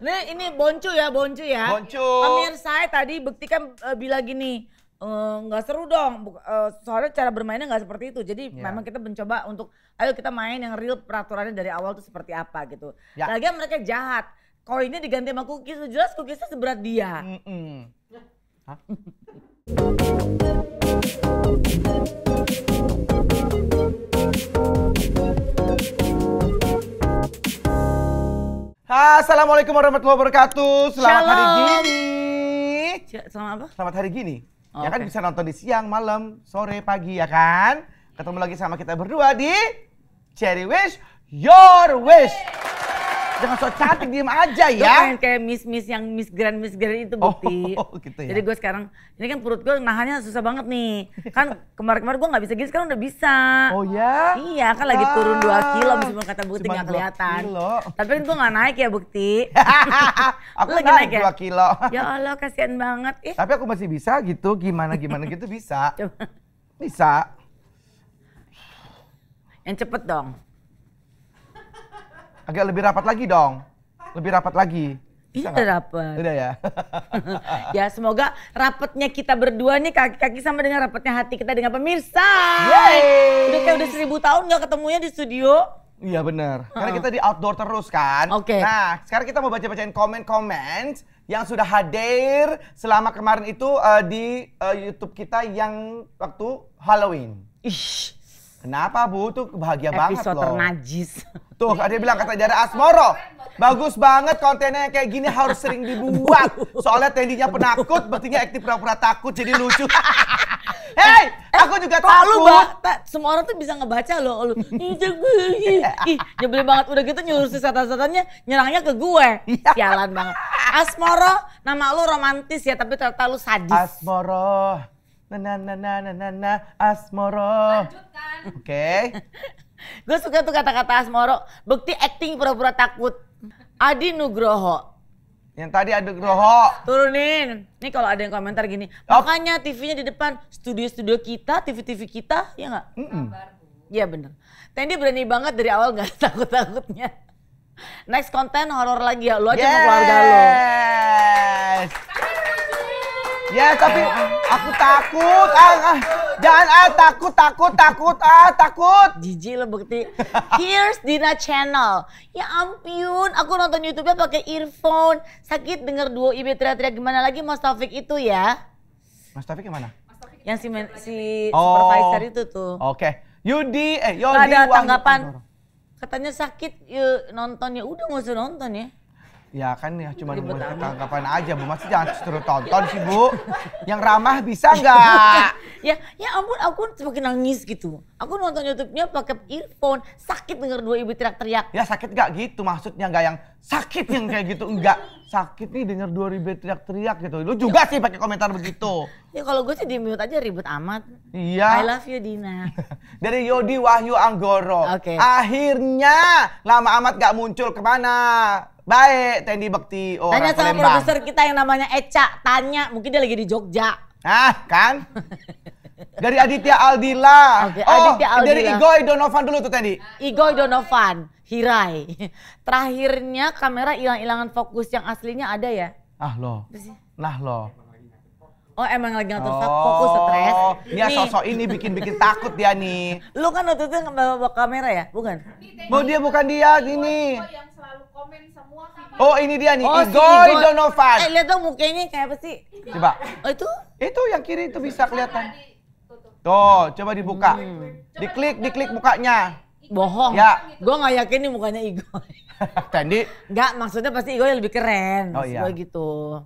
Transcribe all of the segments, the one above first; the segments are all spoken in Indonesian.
Ini ini boncu ya, boncu ya. Boncu. Pemirsa eh, tadi buktikan uh, eh, bila gini, eh, nggak uh, seru dong. Uh, soalnya cara bermainnya nggak seperti itu. Jadi yeah. memang kita mencoba untuk ayo kita main yang real peraturannya dari awal tuh seperti apa gitu. Yeah. Lagi kan mereka jahat. Koinnya diganti sama cookies, jelas cookiesnya seberat dia. Mm -mm. Hah? Assalamualaikum warahmatullahi wabarakatuh. Selamat Shalom. hari gini. Selamat apa? Selamat hari gini. Oh, ya okay. kan bisa nonton di siang, malam, sore, pagi ya kan? Ketemu lagi sama kita berdua di Cherry Wish Your Wish. Jangan so cantik, diem aja ya. Gue pengen kayak miss-miss yang miss grand, miss grand itu bukti. Oh, gitu ya. Jadi gue sekarang, ini kan perut gue nahannya susah banget nih. Kan kemarin-kemarin gue gak bisa gini, sekarang udah bisa. Oh ya? Iya, kan lagi turun 2 kilo, meskipun kata bukti Cuman gak kelihatan. Kilo. Tapi kan gue gak naik ya bukti. aku lagi naik, naik ya? 2 kilo. Ya Allah, kasihan banget. Eh. Tapi aku masih bisa gitu, gimana-gimana gitu bisa. Coba. Bisa. Yang cepet dong. Agak lebih rapat lagi dong. Lebih rapat lagi. Bisa Iya rapat. Udah ya. ya semoga rapatnya kita berdua nih kaki-kaki sama dengan rapatnya hati kita dengan pemirsa. Yay! Udah kayak udah seribu tahun nggak ketemunya di studio. Iya benar. Karena uh Karena kita di outdoor terus kan. Oke. Okay. Nah, sekarang kita mau baca-bacain komen-komen yang sudah hadir selama kemarin itu uh, di uh, YouTube kita yang waktu Halloween. Ish. Kenapa Bu? Tuh bahagia Episode banget loh. Episode ternajis. Tuh, ada bilang kata Jara Asmoro. Bagus banget kontennya yang kayak gini harus sering dibuat. Soalnya tendinya penakut, berartinya aktif pura-pura takut jadi lucu. Hei, eh, aku juga takut. Lu ba, semua orang tuh bisa ngebaca loh. Lu, ih, nyebelin banget. Udah gitu nyuruh si setan-setannya nyerangnya ke gue. Iya. Sialan banget. Asmoro, nama lu romantis ya, tapi ternyata lu sadis. Asmoro, na na na na na na, na asmoro. Lanjutkan. Oke. Okay. Gue suka tuh kata-kata asmoro. Bukti acting pura-pura takut. Adi Nugroho. Yang tadi Adi Nugroho. Turunin. Nih kalau ada yang komentar gini, oh. makanya TV-nya di depan studio-studio kita, TV-TV kita, ya nggak? Iya bener. Tendi berani banget dari awal gak takut-takutnya. Next konten horor lagi ya, lu aja yes. sama keluarga lo. Ya tapi aku takut. Ah, ah. Jangan ah takut takut takut ah takut. Jijik lo bukti. Here's Dina Channel. Ya ampun, aku nonton YouTube-nya pakai earphone. Sakit denger duo IB teriak-teriak gimana lagi Mas Taufik itu ya? Mas Taufik yang mana? Yang si men, si oh, supervisor itu tuh. Oke. Okay. Yudi eh Yodi ada tanggapan. Katanya sakit yuk, nontonnya. udah nggak usah nonton ya. Ya kan ya cuma nunggu tangkapan aja Bu. Masih jangan terus tonton sih Bu. Yang ramah bisa nggak? ya, ya ampun aku semakin nangis gitu. Aku nonton YouTube-nya pakai earphone, sakit denger dua ibu teriak-teriak. Ya sakit nggak gitu maksudnya nggak yang sakit yang kayak gitu enggak. Sakit nih denger dua ribet teriak-teriak gitu. Lu juga sih pakai komentar begitu. Ya kalau gue sih di mute aja ribet amat. Iya. I love you Dina. Dari Yodi Wahyu Anggoro. Oke. Okay. Akhirnya lama amat gak muncul kemana? Baik, Tendi Bekti. Oh, Tanya sama produser kita yang namanya Eca. Tanya, mungkin dia lagi di Jogja. Ah, kan? dari Aditya Aldila. Okay, oh, Aditya Aldila. dari Igoi Donovan dulu tuh Tendi. Igoi Donovan, Hirai. Terakhirnya kamera hilang-hilangan fokus yang aslinya ada ya? Ah loh. Nah loh. Oh emang lagi ngatur oh, fokus stres. Oh, ini nih. sosok ini bikin-bikin takut dia nih. Lu kan waktu itu bawa, bawa kamera ya? Bukan? mau dia bukan dia, ini komen semua Oh ini dia nih, oh, Igor si Donovan. Eh lihat dong mukanya kayak apa sih? Coba. Oh, itu? Itu yang kiri itu bisa kelihatan. Tuh, coba dibuka. Hmm. Diklik, diklik mukanya. Bohong. Ya. Gue nggak yakin nih mukanya Igor. Tadi? Gak maksudnya pasti Igor lebih keren. Oh iya. Gue gitu.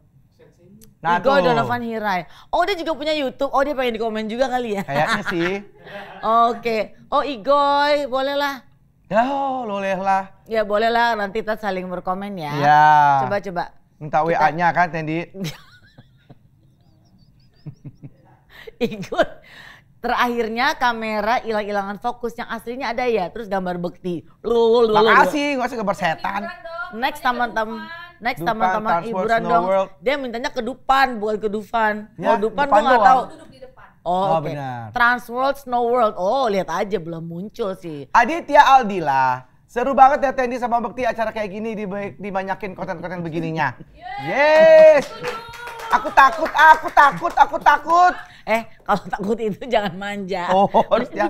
Nah, Igor Donovan Hirai. Oh dia juga punya YouTube. Oh dia pengen dikomen juga kali ya. Kayaknya sih. Oke. Okay. Oh Igor, bolehlah Ya, oh, boleh lah. Ya, boleh lah. Nanti kita saling berkomen ya. Ya. Coba-coba. Minta kita... WA-nya kan, Tendi? Ikut. Terakhirnya kamera hilang-hilangan fokus yang aslinya ada ya, terus gambar bekti. lu lulu, Makasih, gak usah gambar setan. Next teman-teman, next teman-teman hiburan dong. Dia mintanya ke Dupan, bukan ke Dufan. Ya, Kalau Dupan, gue gak tahu. Oh, oh okay. benar. Trans World Snow World. Oh, lihat aja belum muncul sih. Aditya Aldila. Seru banget ya Tendi sama Bekti acara kayak gini dibanyakin konten-konten begininya. Yes. yes. Aku takut, aku takut, aku takut. Eh, kalau takut itu jangan manja. Oh, harus ya.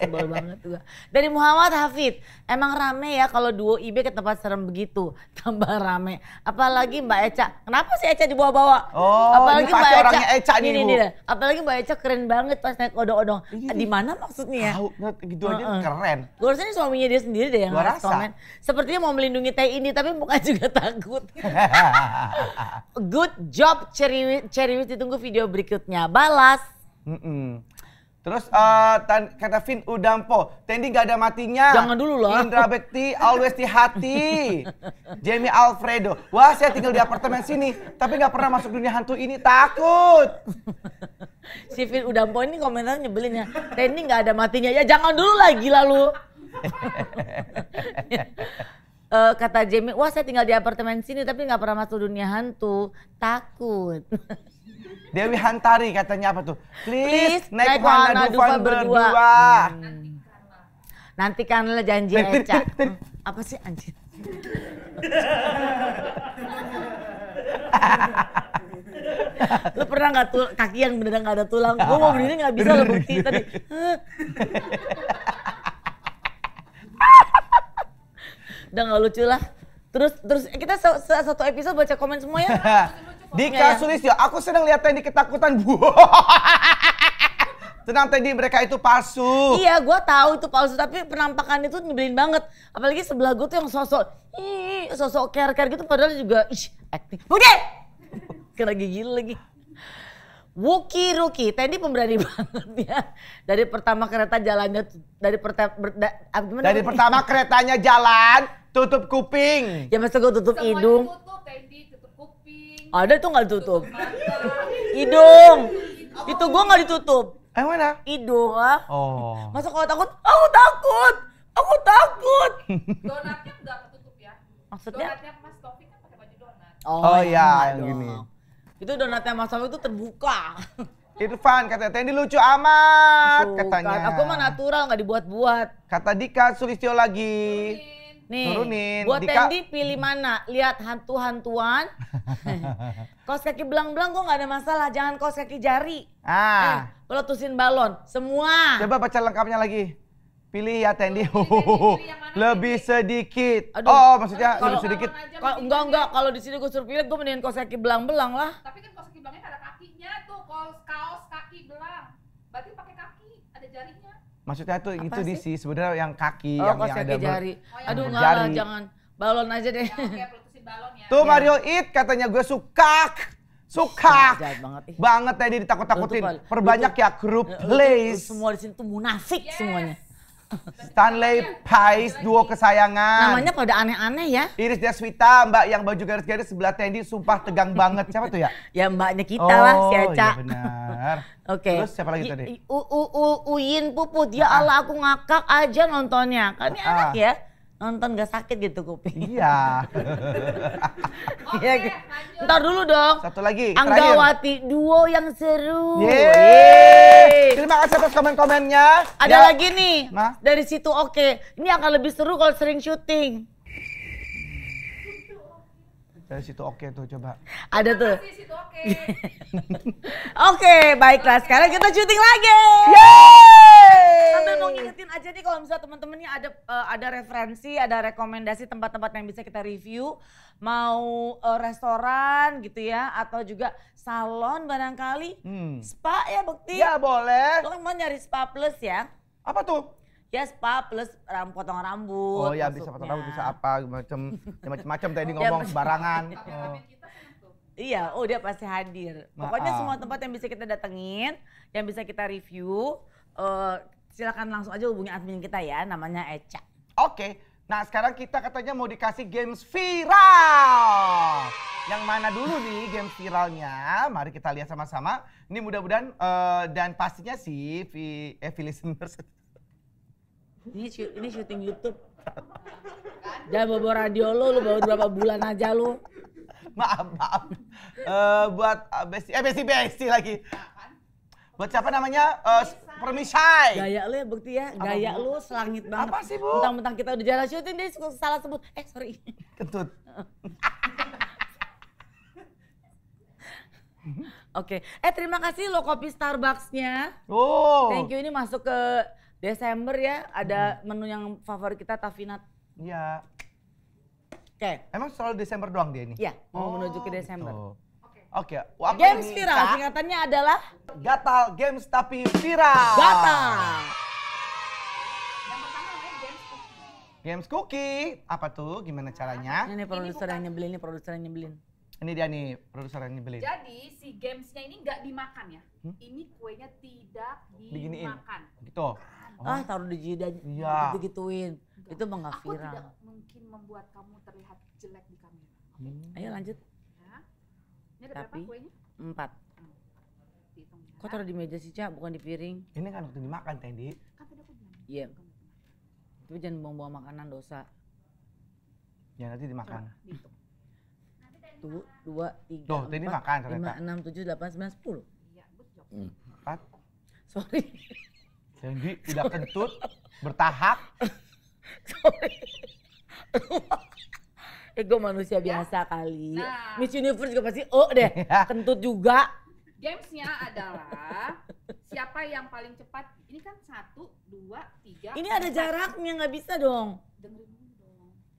Sebel banget gua. Dari Muhammad Hafid, emang rame ya kalau duo IB ke tempat serem begitu, tambah rame. Apalagi Mbak Eca, kenapa sih Eca dibawa-bawa? Oh, apalagi Mbak Eca, orangnya Eca nih, ini, nih, apalagi Mbak Eca keren banget pas naik odong-odong. Iya, Di iya. mana maksudnya? Ya? Tahu, gitu aja uh -uh. keren. Gue rasa ini suaminya dia sendiri deh yang ngasih komen. Sepertinya mau melindungi Teh ini, tapi muka juga takut. Good job, Ceriwit. Ceriwit ditunggu video berikutnya. Bye balas. Mm -mm. Terus uh, tan kata Vin Udampo, Tendi gak ada matinya. Jangan dulu lah. Indra Bekti always di hati. Jamie Alfredo, wah saya tinggal di apartemen sini, tapi gak pernah masuk dunia hantu ini, takut. si Vin Udampo ini komentar nyebelin ya. Tendi nggak ada matinya, ya jangan dulu lah gila lu. uh, kata Jamie, wah saya tinggal di apartemen sini, tapi nggak pernah masuk dunia hantu, takut. Dewi Hantari katanya apa tuh? Please, Please naik, wahana Dufan berdua. berdua. Hmm. Nantikanlah janji aja. Eca. Hmm. Apa sih anjir? lu pernah nggak tuh kaki yang beneran nggak ada tulang? Gue mau berdiri nggak bisa lo bukti tadi. Udah nggak lucu lah. Terus terus eh, kita satu episode baca komen semua ya. Dika iya, iya. Sulistyo, aku sedang lihat Tendi ketakutan. Tenang Tendi, mereka itu palsu. Iya, gue tahu itu palsu, tapi penampakan itu nyebelin banget. Apalagi sebelah gue tuh yang sosok, ih, sosok care-care gitu padahal juga, ih, acting. Oke! Kena gigi lagi. Wuki Ruki, Tendi pemberani banget ya. Dari pertama kereta jalannya, dari pertama, dari pertama keretanya jalan, tutup kuping. Ya masa gue tutup hidung. Ada tuh nggak ditutup. Hidung. Itu gua nggak ditutup. Eh mana? Hidung ah. Oh. Masa kalau takut, aku takut. Aku takut. Donatnya nggak ketutup ya. Maksudnya? Donatnya Mas Taufik kan pakai baju donat. Oh, oh iya, iya yang dong. gini. Itu donatnya Mas Taufik itu terbuka. Irfan kata Tendi lucu amat Bukan. katanya. Aku mah natural nggak dibuat-buat. Kata Dika Sulistyo lagi. Sulis. Nih, turunin. Buat Dika. Tendi pilih mana? Lihat hantu-hantuan. kaos kaki belang-belang gue gak ada masalah. Jangan kaos kaki jari. Ah. Eh, peletusin balon. Semua. Coba baca lengkapnya lagi. Pilih ya Tendi. lebih sedikit. Aduh. Oh, maksudnya kalo, lebih sedikit. Kalau enggak enggak kalau di sini gue suruh pilih gue mendingan kaos kaki belang-belang lah. Tapi kan kaos kaki belangnya ada kakinya tuh, kaos kaos kaki belang. Berarti pakai kaki, ada jarinya. Maksudnya itu Apa itu sih? diisi sebenarnya yang kaki oh, yang, yang ada jari. Oh, yang Aduh enggak lah jangan balon aja deh. balon ya. Tuh iya. Mario It katanya gue suka. Suka. banget. Banget tadi ya, ditakut-takutin. Perbanyak ya group place. Semua di sini tuh munafik semuanya. Stanley Pais duo kesayangan. Namanya pada aneh-aneh ya. Iris Deswita, Mbak yang baju garis-garis sebelah Tendi sumpah tegang banget. Siapa tuh ya? ya mbaknya kita oh, lah si Aca. Oh, iya benar. Oke. Okay. Terus siapa lagi tadi? U U U Uyin Puput. Ya Allah aku ngakak aja nontonnya. Kami ah, ah. anak ya nonton gak sakit gitu kuping. Iya. Iya. okay, kan? Ntar dulu dong. Satu lagi. Anggawati terakhir. duo yang seru. Yeay. Terima kasih atas komen-komennya. Ada ya. lagi nih. Nah. Dari situ oke. Okay. Ini akan lebih seru kalau sering syuting dari situ oke okay tuh coba. Ada tuh. oke. okay, baiklah okay. sekarang kita syuting lagi. Yeay. Sambil mau ngingetin aja nih kalau misalnya teman-temannya ada uh, ada referensi, ada rekomendasi tempat-tempat yang bisa kita review, mau uh, restoran gitu ya atau juga salon barangkali, hmm. spa ya Bekti. Ya boleh. kalau mau nyari spa plus ya? Apa tuh? ya spa plus ram, potong rambut. Oh ya bisa potong rambut bisa apa macam ya macam-macam tadi ngomong sembarangan. Oh. Iya, oh dia pasti hadir. Maaf. Nah, Pokoknya ah. semua tempat yang bisa kita datengin, yang bisa kita review, uh, silakan langsung aja hubungi admin kita ya, namanya Eca. Oke, okay. nah sekarang kita katanya mau dikasih games viral. Yang mana dulu nih games viralnya? Mari kita lihat sama-sama. Ini mudah-mudahan uh, dan pastinya sih, Evi eh, listeners ini shoot, ini syuting YouTube. Jangan bawa, radio lo, lo bawa berapa bulan aja lo. Maaf, maaf. Uh, buat besi, eh besi eh, besi lagi. Buat siapa namanya? Uh, eh, Permisai. Gaya lo, ya bukti ya, gaya lo, selangit banget. Apa sih bu? Mentang-mentang kita udah jalan syuting dia suka salah sebut. Eh sorry. Kentut. Oke, okay. eh terima kasih lo kopi Starbucksnya. Oh. Thank you ini masuk ke Desember ya ada hmm. menu yang favorit kita tafinat. Iya. Oke. Okay. Emang selalu Desember doang dia ini? Iya, mau oh, menuju ke Desember. Gitu. Oke, okay. games viral singkatannya adalah Gatal Games tapi viral. Gatal. Yang pertama namanya Games Cookie. Games Cookie, apa tuh? Gimana caranya? Ini, ini produser yang nyebelin, ini produser yang nyebelin. Ini dia nih, produser yang nyebelin. Jadi si gamesnya ini nggak dimakan ya? Hmm? Ini kuenya tidak dimakan. Diginiin. Gitu. Oh. ah taruh di jidat ya. gitu gituin itu mengafir aku tidak mungkin membuat kamu terlihat jelek di kamera hmm. ayo lanjut ya. ini ada tapi berapa kuenya? empat hmm. Kok taruh di meja sih, Cak? Bukan di piring. Ini kan waktu dimakan, Tendi. Kan tadi aku bilang. Iya. Yeah. Tapi jangan buang-buang makanan, dosa. Ya, nanti dimakan. tuh satu, dua, tiga, Tuh, empat, makan, lima, enam, tujuh, delapan, sembilan, sepuluh. Iya, Empat. Sorry. Jadi udah kentut, bertahap. itu manusia ya. biasa kali. Nah. Miss Universe juga pasti oh deh, ya. kentut juga. Gamesnya adalah siapa yang paling cepat. Ini kan satu, dua, tiga. Ini ada jaraknya nggak bisa dong.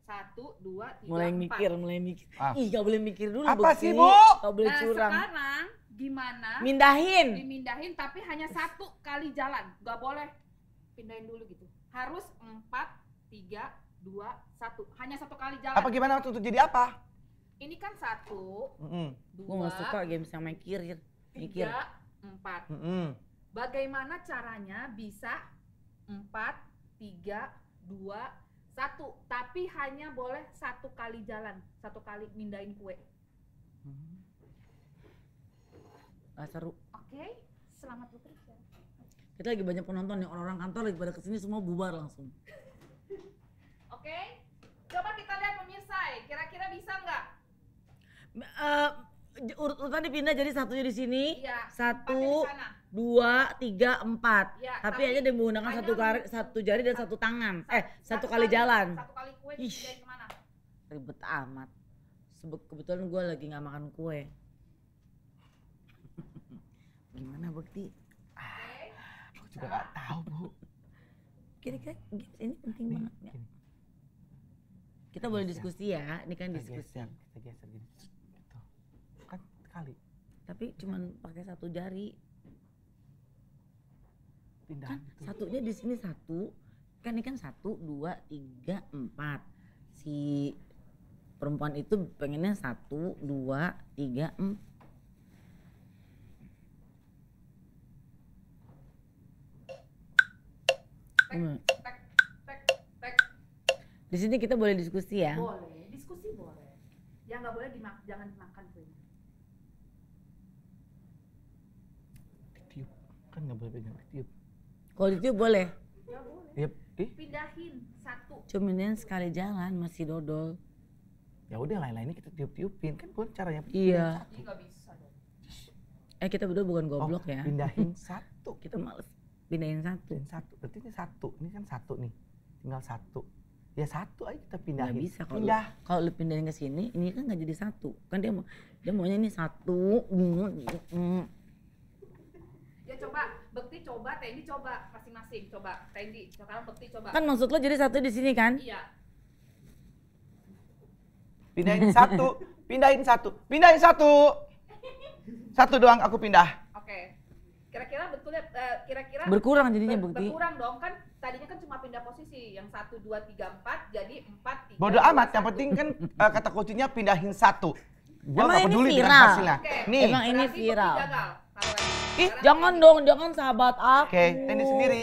satu, dua, tiga, mulai empat. mikir, mulai mikir. Ah. Ih, gak boleh mikir dulu. Apa sih, Bu? Gak boleh nah, curang. Sekarang gimana mindahin dimindahin tapi hanya satu kali jalan nggak boleh pindahin dulu gitu harus empat tiga dua satu hanya satu kali jalan apa gimana untuk jadi apa ini kan satu mm -hmm. dua gue nggak suka games yang main kiri mikir tiga empat mm -hmm. bagaimana caranya bisa empat tiga dua satu tapi hanya boleh satu kali jalan satu kali mindahin kue mm-hmm seru oke okay. selamat bekerja kita lagi banyak penonton nih orang-orang kantor lagi pada kesini semua bubar langsung oke okay. coba kita lihat pemirsa eh, kira-kira bisa nggak uh, urut urutan dipindah jadi satu di sini ya, satu dua tiga empat ya, tapi, tapi hanya dia menggunakan satu kari, satu jari dan satu, tangan satu, eh satu, satu kali, jalan satu kali kue Ih, kemana ribet amat kebetulan gue lagi nggak makan kue gimana bukti? ah, aku juga nggak tahu bu kira-kira ini penting ini, banget ya. Gini. kita boleh diskusi ya ini kan kita diskusi geser, kita geser gini gitu. kan kali tapi cuma pakai satu jari pindah kan dia gitu. satunya di sini satu kan ini kan satu dua tiga empat si perempuan itu pengennya satu dua tiga empat Hmm. Di sini kita boleh diskusi ya. Boleh, diskusi boleh. Yang nggak boleh dimak jangan dimakan tuh kan nggak boleh pegang tiup Kalau ditiup boleh. Ya boleh. Yep. Eh? Pindahin satu. Cuminin sekali jalan masih dodol. Ya udah lain-lainnya kita tiup-tiupin kan bukan caranya. Iya. dong. Eh kita berdua bukan goblok oh, ya. Pindahin satu. Kita males pindahin satu satu berarti ini satu ini kan satu nih tinggal satu ya satu aja kita pindahin nggak bisa kalau pindah kalau lu pindahin ke sini ini kan nggak jadi satu kan dia mau dia maunya ini satu mm. ya coba bekti coba tendi coba masing-masing coba tendi sekarang bekti coba kan maksud lo jadi satu di sini kan iya pindahin satu pindahin satu pindahin satu satu doang aku pindah kira-kira betul ya eh, kira-kira berkurang jadinya ber, bukti berkurang dong kan tadinya kan cuma pindah posisi yang satu dua tiga empat jadi empat tiga bodo amat yang penting kan uh, kata kuncinya pindahin satu gua nggak peduli viral. dengan hasilnya okay. nih emang ini viral Ih, jangan dong, jangan sahabat aku. Oke, okay, ini sendiri.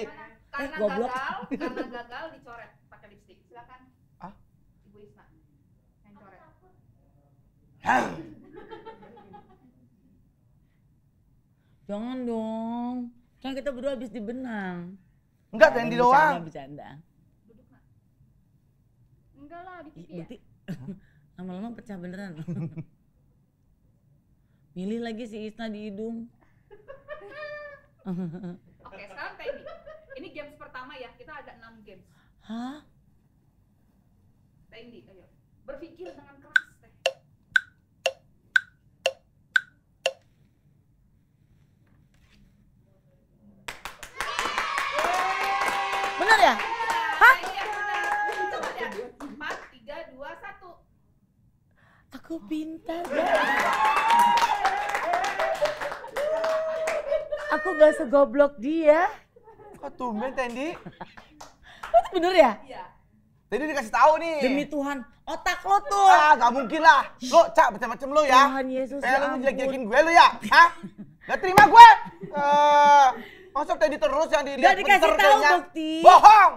Karena, eh, karena eh, gagal, karena gagal dicoret pakai lipstik. Silakan. Ah? Ibu Isma. Yang coret. Jangan dong. Kan kita berdua habis di benang. Enggak, Randy doang. Bercanda. Enggak lah, di pipi ya. Berarti lama-lama pecah beneran. Milih lagi si Isna di hidung. Oke, sekarang kayak ini. Ini games pertama ya, kita ada 6 games. Hah? Tendi, ayo. Berpikir dengan keras. aku pintar aku gak segoblok dia kok tumben Tendi itu bener ya iya Tadi dikasih tahu nih. Demi Tuhan, otak lo tuh. Ah, gak mungkin lah. Lo cak macam-macam lo ya. Tuhan Yesus. Kayak eh, ya lo jelek gue lo ya. Hah? Gak terima gue. Eh, uh, masa tadi terus yang dilihat Gak dikasih tahu bukti. Bohong.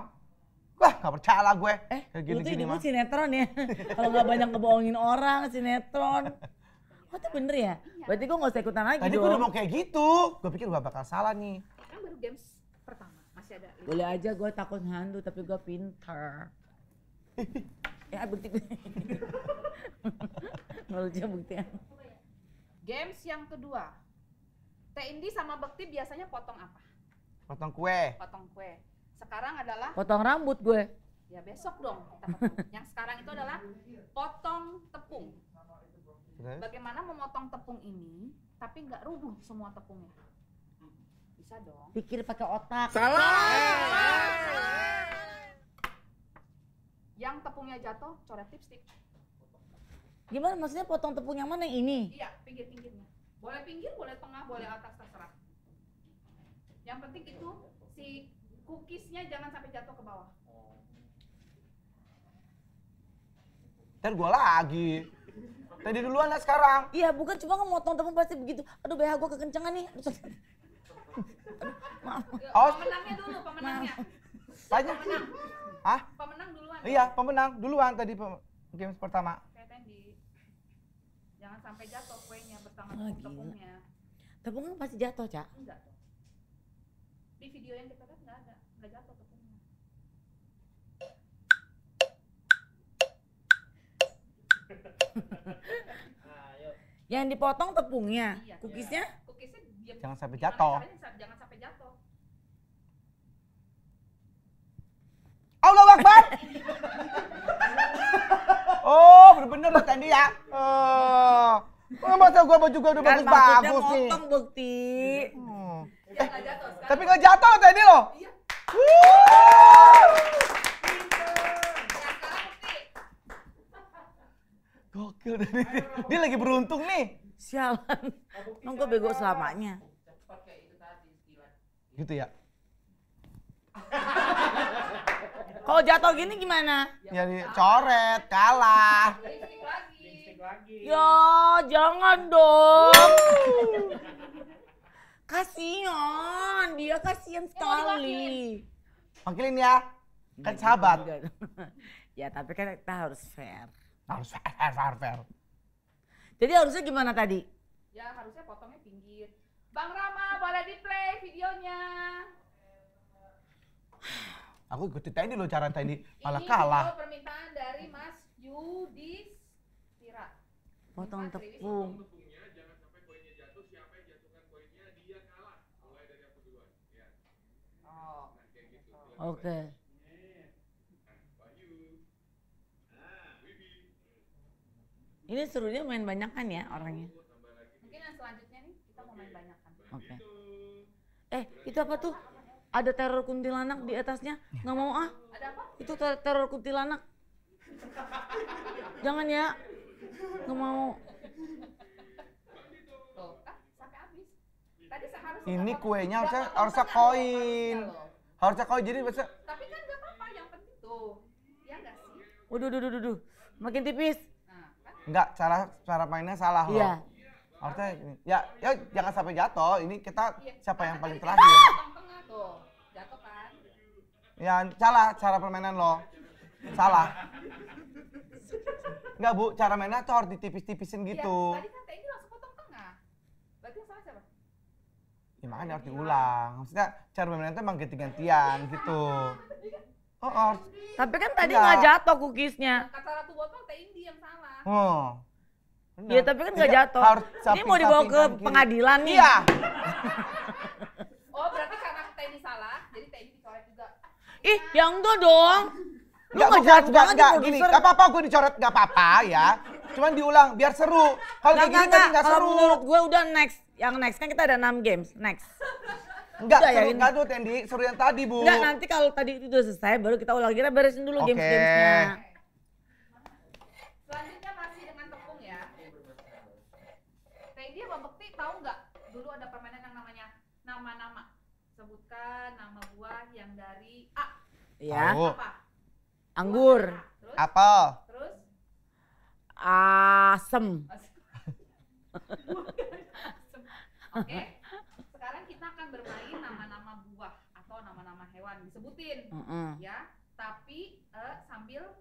Wah, gak percaya lah gue. Eh, gini-gini ini sinetron ya. Kalau gak banyak ngebohongin orang, sinetron. Oh itu bener ya? Iya. Berarti gue gak usah ikutan lagi Tadi dong. gue udah mau kayak gitu. Gue pikir gue bakal salah nih. Kan baru games pertama. Masih ada. Boleh aja gue takut hantu tapi gue pinter. ya bukti. Ngelucu yang. Games yang kedua. Teh Indi sama Bekti biasanya potong apa? Potong kue. Potong kue. Sekarang adalah potong rambut gue. Ya besok dong kita potong. yang sekarang itu adalah potong tepung. Bagaimana memotong tepung ini tapi nggak rubuh semua tepungnya? Bisa dong. Pikir pakai otak. Salah. Yang tepungnya jatuh coret lipstick. Gimana maksudnya potong tepung yang mana ini? Iya, pinggir-pinggirnya. Boleh pinggir, boleh tengah, boleh atas terserah. Yang penting itu si Cookiesnya jangan sampai jatuh ke bawah. Oh. Ntar gue lagi. Tadi duluan lah sekarang. Iya bukan cuma ngomotong kan tapi pasti begitu. Aduh BH gue kekencangan nih. Aduh, maaf. Oh. Pemenangnya dulu, pemenangnya. Tanya. Pemenang. Hah? Pemenang duluan. Iya, pemenang duluan tadi pem game pertama. Jangan sampai jatuh kuenya bersama oh, tepungnya. Tepungnya kan pasti jatuh, Cak. Enggak. Di video yang kita yang dipotong tepungnya iya, kukisnya iya. jangan sampai jatuh jangan sampai jatuh Allah Akbar oh bener-bener tadi ya oh eh, masa gua baju gua udah bagus-bagus nih bukti hmm. Eh, tapi nggak jatuh tadi loh. Iya. Gokil tadi. Dia, lagi beruntung nih. Sialan. Emang bego selamanya. Gitu ya. Kalau jatuh gini gimana? Ya coret kalah. Ya, jangan dong. Kasian, dia kasian sekali. Panggilin ya, kan sahabat. ya tapi kan kita harus fair. Harus fair, fair, fair. Jadi harusnya gimana tadi? Ya harusnya potongnya pinggir. Bang Rama boleh di play videonya. Aku ikut tadi loh cara tadi malah Ini kalah. Ini permintaan dari Mas Tira Potong tepung. Oke. Okay. Ini serunya main banyakan ya orangnya. Mungkin yang selanjutnya nih kita mau main banyakan. Oke. Okay. Eh, itu apa tuh? Ada teror kuntilanak di atasnya. Nggak mau ah. Ada apa? Itu ter teror kuntilanak. Jangan ya. Nggak mau. Kan Tadi ini kuenya harusnya harusnya koin. Harusnya kau jadi bisa Tapi kan gak apa-apa, yang penting tuh. Ya enggak sih? Waduh, duh, duh, duh, Makin tipis. Nah, Enggak, kan? cara cara mainnya salah loh. Iya. Harusnya Ya, ya jangan sampai jatuh. Ini kita iya. siapa yang paling terakhir. Tengah tuh. Jatuh kan? Ya, salah cara permainan lo. Salah. Enggak, Bu. Cara mainnya tuh harus ditipis-tipisin iya, gitu. Ya, tadi kan ya makanya harus diulang maksudnya cara pemilihan itu emang ganti-gantian gitu oh, oh iya. tapi kan tadi nggak jatuh cookiesnya kata ratu botol teh indi yang salah oh Iya tapi kan nggak jatuh. Ini mau dibawa ke pengadilan nih. Iya. oh berarti karena ini salah, jadi ini dicoret juga. Ih, yang enggak dong. Lu nggak banget gak, gini, gak apa-apa gue dicoret gak apa-apa ya. Cuman diulang biar seru. Kalau kayak gini tadi gak seru. Menurut gue udah next yang next kan kita ada 6 games. Next. Enggak, ya, enggak tuh Tendi, suruh yang tadi Bu. Enggak, nanti kalau tadi itu udah selesai baru kita ulang. Kita beresin dulu okay. games-gamesnya. Selanjutnya masih dengan tepung ya. Tendi sama Bekti tahu nggak dulu ada permainan yang namanya nama-nama. Sebutkan nama buah yang dari A. Iya. Anggur. Apa? Anggur. Apel. Terus? Asem. Oke. Sekarang kita akan bermain nama-nama buah atau nama-nama hewan disebutin. Mm -hmm. Ya, tapi uh, sambil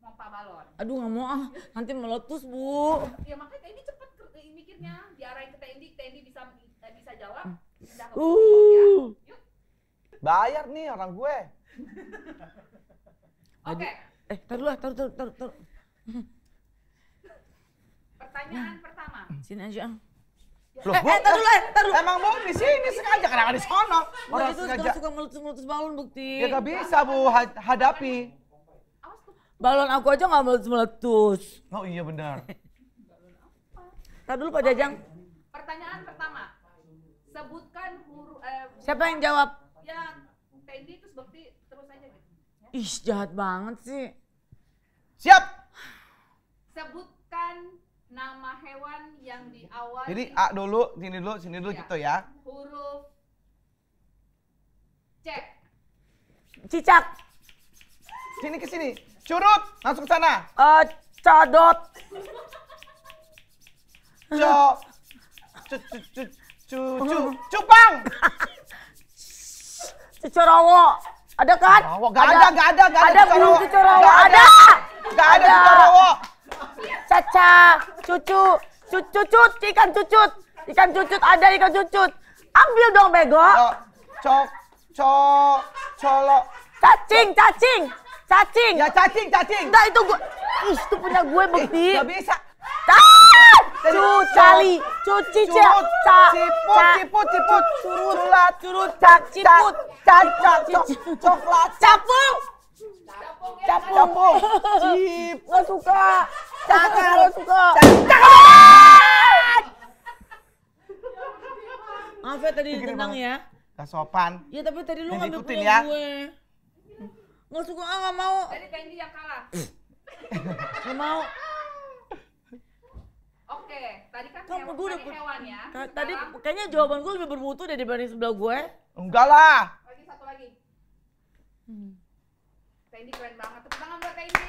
pompa balon. Aduh nggak mau ah, nanti meletus bu. Ya makanya ini cepet eh, mikirnya diarahin ke Tendi, Tendi bisa eh, bisa jawab. uh. ya. Bayar nih orang gue. Oke. Okay. Eh, taruh lah, taruh, taruh, taruh, taruh. Pertanyaan hmm. pertama. Sini aja. Ah. Loh, eh, eh taruh eh, lah, Emang mau di sini sengaja kenapa di sono? Orang itu sengaja. suka meletus-meletus balon bukti. Ya gak bisa bu, hadapi. Balon aku aja gak meletus-meletus. Oh iya benar. Taruh dulu Pak Jajang. Pertanyaan pertama. Sebutkan huruf. Eh, Siapa yang jawab? Yang Tendi terus bukti terus aja gitu. Ih jahat banget sih. Siap. Sebutkan nama hewan yang diawali. Jadi A dulu, sini dulu, sini dulu ya. gitu ya. Huruf C. Cicak. Sini ke sini. Curut, langsung ke sana. Uh, eh, cadot. Co. Cu, cu, cu, cu, cu, cupang. Cicorowo. Ada kan? Cicorowo. Gak ada, gak ada, gak ada. Ada, ada, ada. Gak ada, ada. Gak ada, ada. Gak ada. Gak ada. Gak ada. Gak ada caca, cucu, cucu, cucut, ikan cucut, ikan cucut ada ikan cucut. Ambil dong bego. Cok, cok, colok. Cacing, cacing, cacing. Ya cacing, cacing. Enggak itu gue, Ih, itu punya gue eh, bukti. Eh, gak bisa. Ah! Cucali, cuci cuci ciput, ciput, ciput, curut, curut, cak, ciput, cak, cak, coklat, capung. Ya, capung. Cip. Nggak suka. Cakar. Nggak suka. Cakar. Maaf ya tadi ya. Gak sopan. Ya tapi tadi lu ngambil punya ya. gue. Nggak suka, ah nggak mau. Tadi Fendi yang kalah. Nggak mau. Oke, tadi kan Kamu, hewan, gue udah, hewan ya. tadi kayaknya jawaban gue lebih bermutu deh dibanding sebelah gue. Enggak lah. Lagi satu lagi. Hmm. Randy keren banget. Tepuk tangan buat Randy.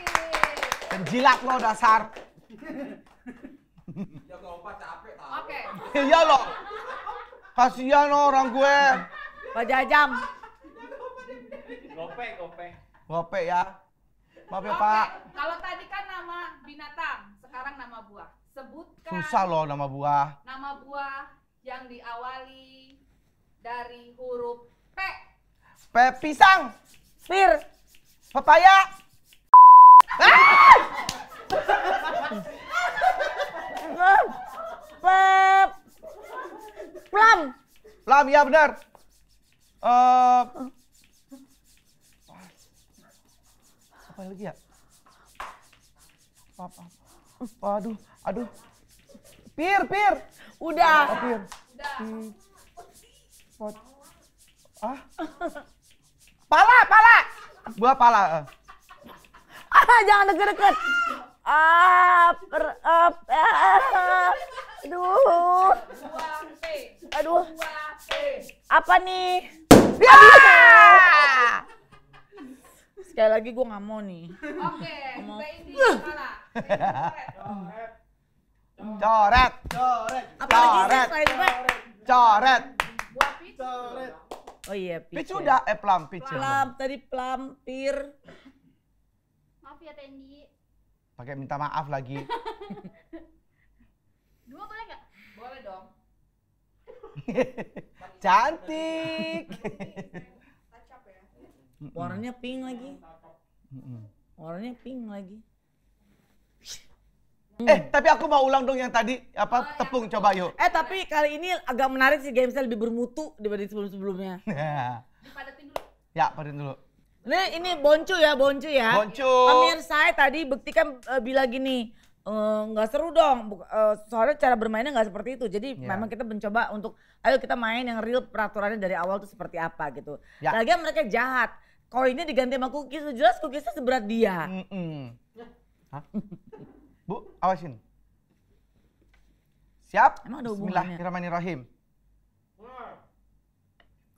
Penjilat lo dasar. ya lompat capek tau. Oke. Iya lo. Kasihan orang gue. Pak jam. Gopek, gopek. Gopek ya. Maaf ya Pak. Kalau tadi kan nama binatang, sekarang nama buah. Sebutkan. Susah loh nama buah. Nama buah yang diawali dari huruf P. P pisang. Pir. Papaya. Plum. Plum ya benar. Uh, apa lagi ya? Papa. Aduh, aduh. Pir, pir. Udah. Oh, pir. Udah. Hmm. Pot. Ah. Pala, pala. Buah pala. Eh. Ah, jangan deket-deket. Ah, per, ah, ah, aduh. Aduh. Apa nih? Ya! Sekali lagi gue gak mau nih. Oke, Coret. Coret. Coret. Coret. Coret. Coret. Coret. Coret. Oh iya, peach. udah eh plum, peach. plum. tadi plum, pir. Maaf ya Tendi. Pakai minta maaf lagi. Dua boleh nggak? Boleh dong. Cantik. Ya. Warnanya pink lagi. Warnanya pink lagi. Hmm. Eh, tapi aku mau ulang dong yang tadi apa oh, ya. tepung ya. coba yuk. Eh, tapi kali ini agak menarik sih gamesnya lebih bermutu dibanding sebelum-sebelumnya. Ya. dulu. Ya, dulu. Ini ini boncu ya, boncu ya. Boncu. Pemirsa eh, tadi buktikan uh, eh, bila gini eh, nggak uh, seru dong uh, soalnya cara bermainnya nggak seperti itu jadi yeah. memang kita mencoba untuk ayo kita main yang real peraturannya dari awal tuh seperti apa gitu yeah. lagian mereka jahat koinnya diganti sama cookies jelas cookiesnya seberat dia mm -mm. Hah? Bu, awasin. Siap? Emang ada Bismillahirrahmanirrahim.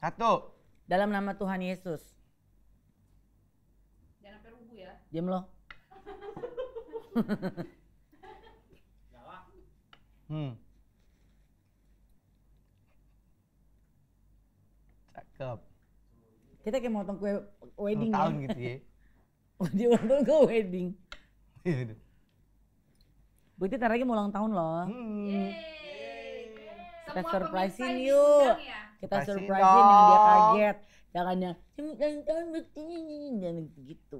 Satu. Dalam nama Tuhan Yesus. Jangan sampai rubuh ya. Diam loh. hmm. Cakep. Kita kayak mau kue wedding. Tahun ya. gitu ya. Di ulang kue gue wedding. Iya, gitu. Bu Iti lagi mau ulang tahun loh. Hmm. Kita surprisein yuk. Ya? Kita surprisein yang dia kaget. Jangan yang ulang tahun Bu jangan gitu.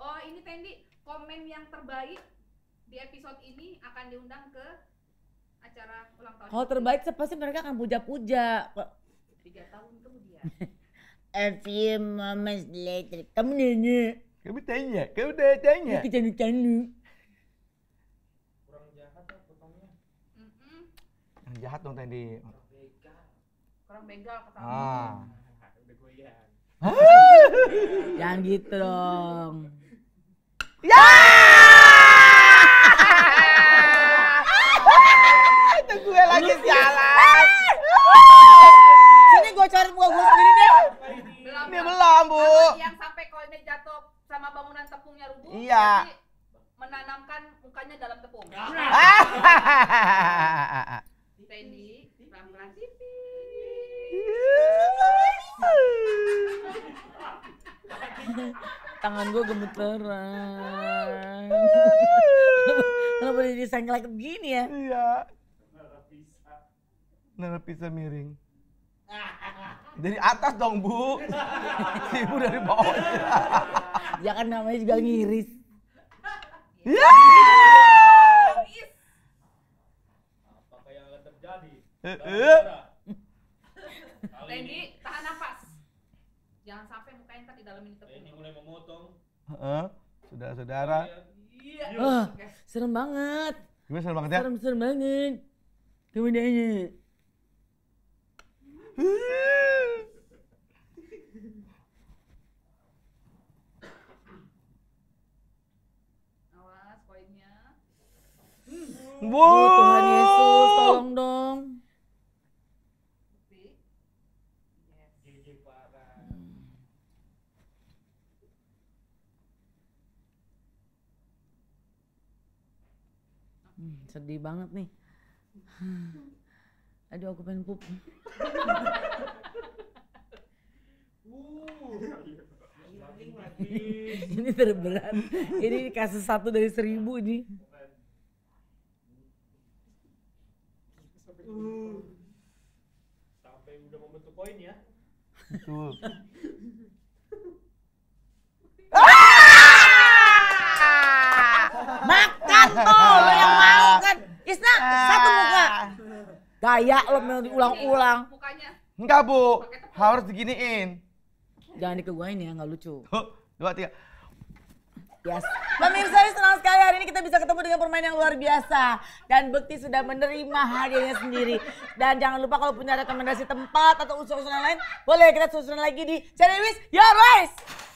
Oh ini Tendi, komen yang terbaik di episode ini akan diundang ke acara ulang tahun. Kalau terbaik pasti mereka akan puja-puja. Tiga tahun kemudian. A few moments later, kamu nanya. Kamu tanya, kamu tanya. Kamu tanya-tanya. jahat dong tadi kurang begal kata ah. Jangan gitu dong. Ya! Nerpisa miring. Dari atas dong, Bu. Si Ibu dari bawah. ya kan namanya juga ngiris. Ya. Apa yang akan terjadi? Randy, tahan nafas. Jangan sampai muka yang tadi dalam ini Ini mulai memotong. Heeh. Saudara-saudara. Iya. Ah, serem banget. Gimana serem banget ya? Serem-serem banget. Kemudian ini. Awas poinnya. Wow. Oh, Tuhan Yesus, tolong dong. Hmm, sedih banget nih. Hmm. Aduh aku pengen pup. ini terberat. Ini kasus satu dari seribu ini. Sampai udah membentuk koin ya. Betul. Ah! Makan tuh, lo yang mau kan. Isna, satu muka. Gaya lo menurut diulang-ulang. Enggak bu, harus diginiin. Jangan dikeguain ya, nggak lucu. Dua, tiga. Yes. Pemirsa senang sekali hari ini kita bisa ketemu dengan permainan yang luar biasa. Dan Bekti sudah menerima hadiahnya sendiri. Dan jangan lupa kalau punya rekomendasi tempat atau unsur-unsur lain, boleh kita susun lagi di Cerewis Your Rice.